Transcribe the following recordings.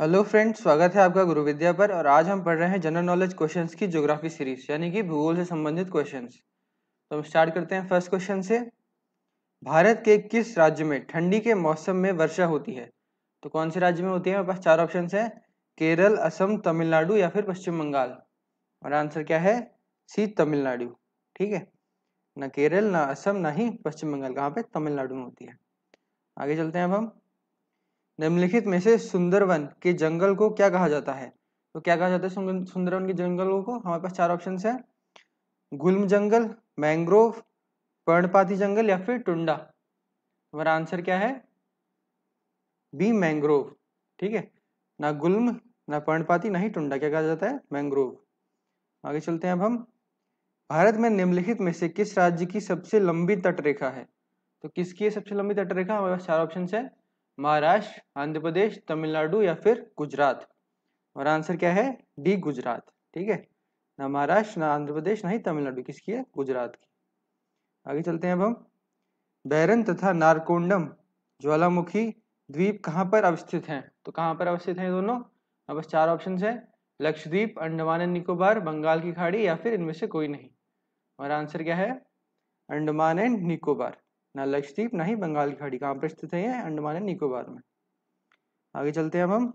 hello friends स्वागत है आपका गुरु विद्या पर और आज हम पढ़ रहे हैं जनरल नॉलेज क्वेश्चंस की ज्योग्राफी सीरीज यानी कि भूगोल से संबंधित क्वेश्चंस तो हम स्टार्ट करते हैं फर्स्ट क्वेश्चन से भारत के किस राज्य में ठंडी के मौसम में वर्षा होती है तो कौन से राज्य में होती है हमारे पास चार ऑप्शन है केरल असम तमिलनाडु या फिर पश्चिम बंगाल और आंसर क्या है सी तमिलनाडु ठीक है ना केरल ना असम ना ही पश्चिम बंगाल कहाँ पे तमिलनाडु में होती है आगे चलते हैं अब हम निम्नलिखित में से सुंदरवन के जंगल को क्या कहा जाता है तो क्या कहा जाता है सुंदरवन के जंगलों को हमारे पास चार ऑप्शन है गुल्म जंगल मैंग्रोव पर्णपाती जंगल या फिर टुंडा हमारा आंसर क्या है बी मैंग्रोव ठीक है ना गुल्म ना पर्णपाती ना ही टुंडा क्या कहा जाता है मैंग्रोव आगे चलते हैं अब हम भारत में निम्नलिखित में से किस राज्य की सबसे लंबी तटरेखा है तो किसकी है सबसे लंबी तटरेखा हमारे पास चार ऑप्शन है महाराष्ट्र आंध्र प्रदेश तमिलनाडु या फिर गुजरात और आंसर क्या है डी गुजरात ठीक है ना महाराष्ट्र ना आंध्र प्रदेश ना ही तमिलनाडु किसकी है गुजरात की आगे चलते हैं अब हम बैरन तथा नारकोंडम ज्वालामुखी द्वीप कहाँ पर अवस्थित हैं तो कहाँ पर अवस्थित हैं दोनों अब बस चार ऑप्शन है लक्षद्वीप अंडमान एंड निकोबार बंगाल की खाड़ी या फिर इनमें से कोई नहीं और आंसर क्या है अंडमान एंड निकोबार ना लक्षद्वीप ना ही बंगाल की खाड़ी कहाँ पर स्थित है अंडमान एंड निकोबार में आगे चलते हैं अब हम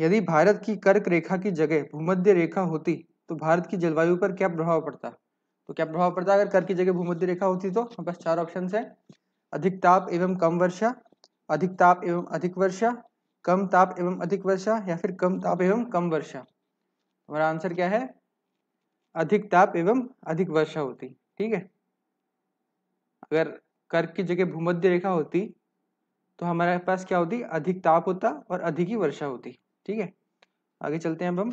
यदि भारत की कर्क रेखा की जगह भूमध्य रेखा होती तो भारत की जलवायु पर क्या प्रभाव पड़ता तो क्या प्रभाव पड़ता अगर कर्क की जगह भूमध्य रेखा होती तो हमारे पास चार ऑप्शन है अधिक ताप एवं कम वर्षा अधिक ताप एवं अधिक वर्षा कम ताप एवं अधिक वर्षा या फिर कम ताप एवं कम वर्षा हमारा आंसर क्या है अधिक ताप एवं अधिक वर्षा होती ठीक है अगर कर्क की जगह भूमध्य रेखा होती तो हमारे पास क्या होती अधिक ताप होता और अधिक ही वर्षा होती ठीक है आगे चलते हैं अब हम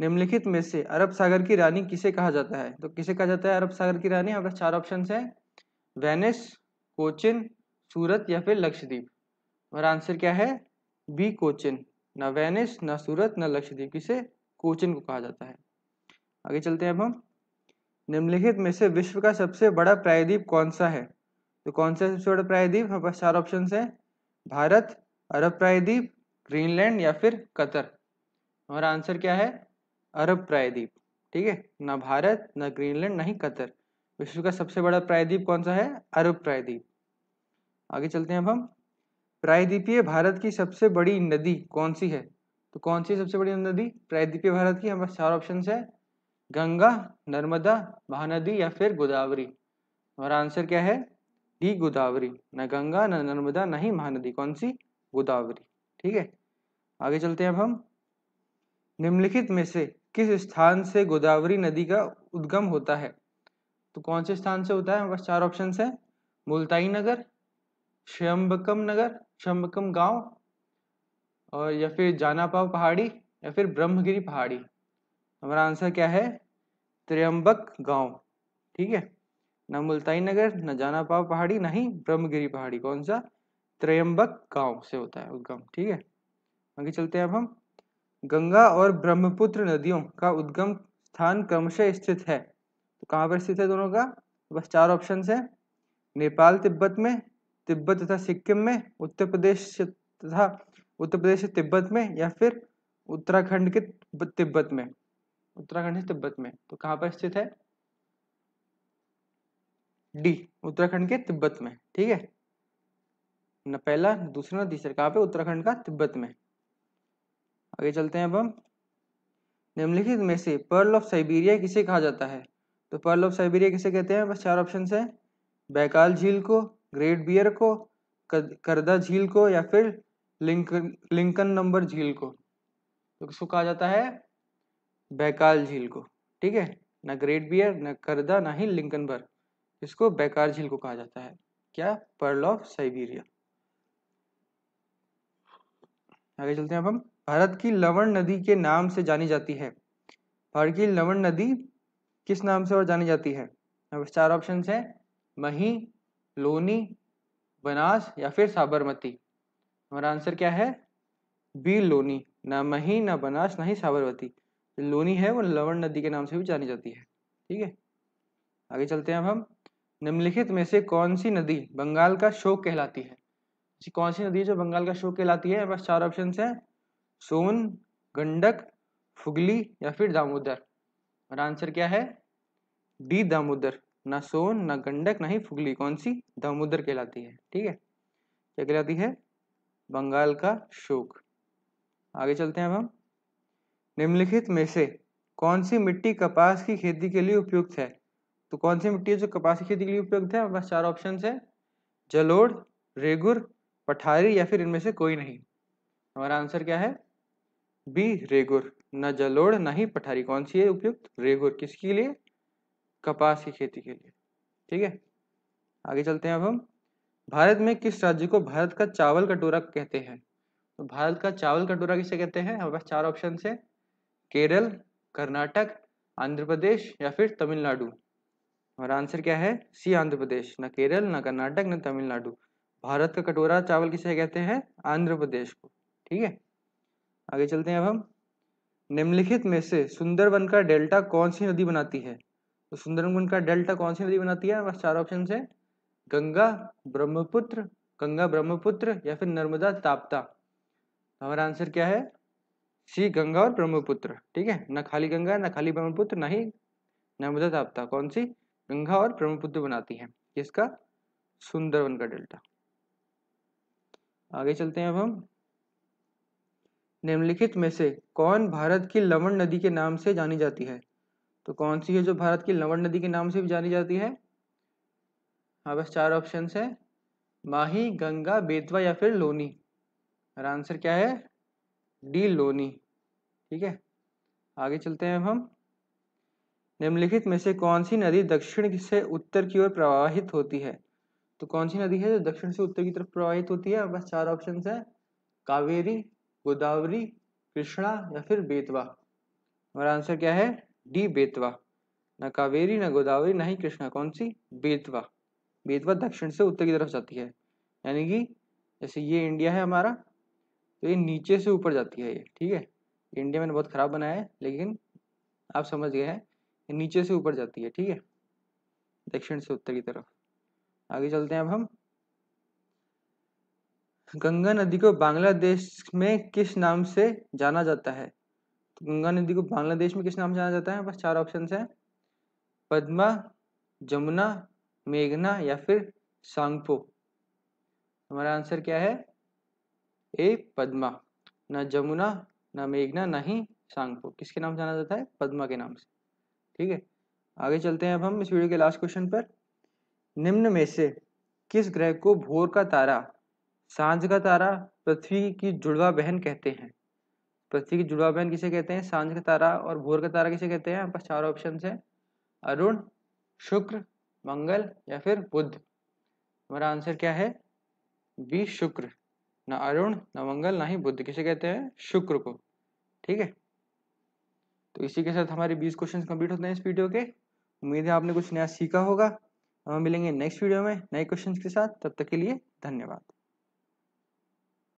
निम्नलिखित में से अरब सागर की रानी किसे कहा जाता है तो किसे कहा जाता है अरब सागर की रानी हमारे चार ऑप्शन है वेनिस कोचिन सूरत या फिर लक्षद्वीप हमारा आंसर क्या है बी कोचिन ना वेनिस ना सूरत ना लक्षद्वीप किसे कोचिन को कहा जाता है आगे चलते हैं अब हम निम्नलिखित में से विश्व का सबसे बड़ा प्रायद्वीप कौन सा है तो कौन सा सबसे बड़ा प्रायद्वीप हमारे पास चार ऑप्शन है भारत अरब प्रायद्वीप ग्रीनलैंड या फिर कतर हमारा आंसर क्या है अरब प्रायद्वीप ठीक है ना भारत ना ग्रीनलैंड ना ही कतर विश्व का सबसे बड़ा प्रायद्वीप कौन सा है अरब प्रायद्वीप आगे चलते हैं अब हम प्रायद्वीपीय भारत की सबसे बड़ी नदी कौन सी है तो कौन सी सबसे बड़ी नदी प्रायद्वीपीय भारत की हमारे चार ऑप्शन है गंगा नर्मदा महानदी या फिर गोदावरी हमारा आंसर क्या है डी गोदावरी न गंगा न नर्मदा न ही महानदी कौन सी गोदावरी ठीक है आगे चलते हैं अब हम निम्नलिखित में से किस स्थान से गोदावरी नदी का उद्गम होता है तो कौन से स्थान से होता है बस चार ऑप्शन है मुल्ताई नगर श्यम्बकम नगर श्यम्बकम गांव और या फिर जानापाव पहाड़ी या फिर ब्रह्मगिरी पहाड़ी हमारा आंसर क्या है त्र्यंबक गांव ठीक है न मुल्ताई नगर न जाना पाव पहाड़ी ना ही ब्रह्मगिरी पहाड़ी कौन सा त्र्यंबक गांव से होता है उद्गम ठीक है आगे चलते हैं अब हम गंगा और ब्रह्मपुत्र नदियों का उद्गम स्थान क्रमशः स्थित है तो कहाँ पर स्थित है दोनों का बस चार ऑप्शन है नेपाल तिब्बत में तिब्बत तथा सिक्किम में उत्तर प्रदेश तथा उत्तर प्रदेश तिब्बत में या फिर उत्तराखंड के तिब्बत में उत्तराखंड है तिब्बत में तो कहां पर स्थित है डी उत्तराखंड के तिब्बत में ठीक है न पहला दूसरा ना तीसरा कहां पे उत्तराखंड का तिब्बत में आगे चलते हैं अब हम निम्नलिखित में से पर्ल ऑफ साइबेरिया किसे कहा जाता है तो पर्ल ऑफ साइबेरिया किसे कहते हैं बस चार ऑप्शन है बैकाल झील को ग्रेट बियर को करदा झील को या फिर लिंकन लिंकन नंबर झील को तो किसको कहा जाता है बैकाल झील को ठीक है ना ग्रेट बियर ना करदा ना ही लिंकनबर्ग इसको बैकार झील को कहा जाता है क्या पर्ल ऑफ साइबीरिया आगे चलते हैं अब हम भारत की लवण नदी के नाम से जानी जाती है भारत की लवण नदी किस नाम से और जानी जाती है चार ऑप्शन है मही लोनी बनास या फिर साबरमती हमारा आंसर क्या है बी लोनी ना मही ना बनास ना ही साबरमती लोनी है वो लवण नदी के नाम से भी जानी जाती है ठीक है आगे चलते हैं अब हम निम्नलिखित में से कौन सी नदी बंगाल का शोक कहलाती है कौन सी नदी जो बंगाल का शोक कहलाती है बस चार ऑप्शन है सोन गंडक फुगली या फिर दामोदर और आंसर क्या है डी दामोदर ना सोन ना गंडक ना ही फुगली कौन सी दामोदर कहलाती है ठीक है क्या कहलाती है बंगाल का शोक आगे चलते हैं अब हम निम्नलिखित में से कौन सी मिट्टी कपास की खेती के लिए उपयुक्त है तो कौन सी मिट्टी है जो कपास की खेती के लिए उपयुक्त है हमारे पास चार ऑप्शन है जलोड़ रेगुर पठारी या फिर इनमें से कोई नहीं हमारा आंसर क्या है बी रेगुर न जलोड़ न ही पठारी कौन सी है उपयुक्त रेगुर किसके लिए कपास की खेती के लिए ठीक है आगे चलते हैं अब हम भारत में किस राज्य को भारत का चावल कटोरा कहते हैं तो भारत का चावल कटोरा किसे कहते हैं हमारे पास चार ऑप्शन है केरल कर्नाटक आंध्र प्रदेश या फिर तमिलनाडु हमारा आंसर क्या है सी आंध्र प्रदेश ना केरल ना कर्नाटक ना तमिलनाडु भारत का कटोरा चावल किसे कहते हैं आंध्र प्रदेश को ठीक है आगे चलते हैं अब हम निम्नलिखित में से सुंदरबन का डेल्टा कौन सी नदी बनाती है तो सुंदरबन का डेल्टा कौन सी नदी बनाती है बस चार ऑप्शन है गंगा ब्रह्मपुत्र गंगा ब्रह्मपुत्र या फिर नर्मदा ताप्ता तो हमारा आंसर क्या है श्री गंगा और ब्रह्मपुत्र ठीक है ना खाली गंगा ना खाली ब्रह्मपुत्र ना ही नर्मदा ताप्ता कौन सी गंगा और ब्रह्मपुत्र बनाती है किसका सुंदरवन का डेल्टा आगे चलते हैं अब हम निम्नलिखित में से कौन भारत की लवण नदी के नाम से जानी जाती है तो कौन सी है जो भारत की लवण नदी के नाम से भी जानी जाती है हाँ बस चार ऑप्शन है माही गंगा बेतवा या फिर लोनी और आंसर क्या है डी लोनी ठीक है आगे चलते हैं अब हम निम्नलिखित में से कौन सी नदी दक्षिण से उत्तर की ओर प्रवाहित होती है तो कौन सी नदी है जो दक्षिण से उत्तर की तरफ प्रवाहित होती है बस चार ऑप्शन है कावेरी गोदावरी कृष्णा या फिर बेतवा हमारा आंसर क्या है डी बेतवा न कावेरी ना गोदावरी ना ही कृष्णा कौन सी बेतवा बेतवा दक्षिण से उत्तर की तरफ जाती है यानी कि जैसे ये इंडिया है हमारा तो ये नीचे से ऊपर जाती है ये ठीक है इंडिया मैंने बहुत ख़राब बनाया है लेकिन आप समझ गए हैं ये नीचे से ऊपर जाती है ठीक है दक्षिण से उत्तर की तरफ आगे चलते हैं अब हम गंगा नदी को बांग्लादेश में किस नाम से जाना जाता है तो गंगा नदी को बांग्लादेश में किस नाम से जाना जाता है बस चार ऑप्शन हैं पद्मा जमुना मेघना या फिर सांगपो हमारा आंसर क्या है ए पद्मा ना जमुना ना मेघना ना ही सांगपो किसके नाम से जाना जाता है पद्मा के नाम से ठीक है आगे चलते हैं अब हम इस वीडियो के लास्ट क्वेश्चन पर निम्न में से किस ग्रह को भोर का तारा सांझ का तारा पृथ्वी की जुड़वा बहन कहते हैं पृथ्वी की जुड़वा बहन किसे कहते हैं सांझ का तारा और भोर का तारा किसे कहते हैं हमारे पास चार ऑप्शन है अरुण शुक्र मंगल या फिर बुद्ध हमारा आंसर क्या है बी शुक्र ना अरुण ना मंगल ना ही बुद्ध किसे कहते हैं शुक्र को ठीक है तो इसी के साथ हमारे बीस क्वेश्चन कंप्लीट होते हैं इस वीडियो के उम्मीद है आपने कुछ नया सीखा होगा हम मिलेंगे नेक्स्ट वीडियो में नए क्वेश्चन के साथ तब तक के लिए धन्यवाद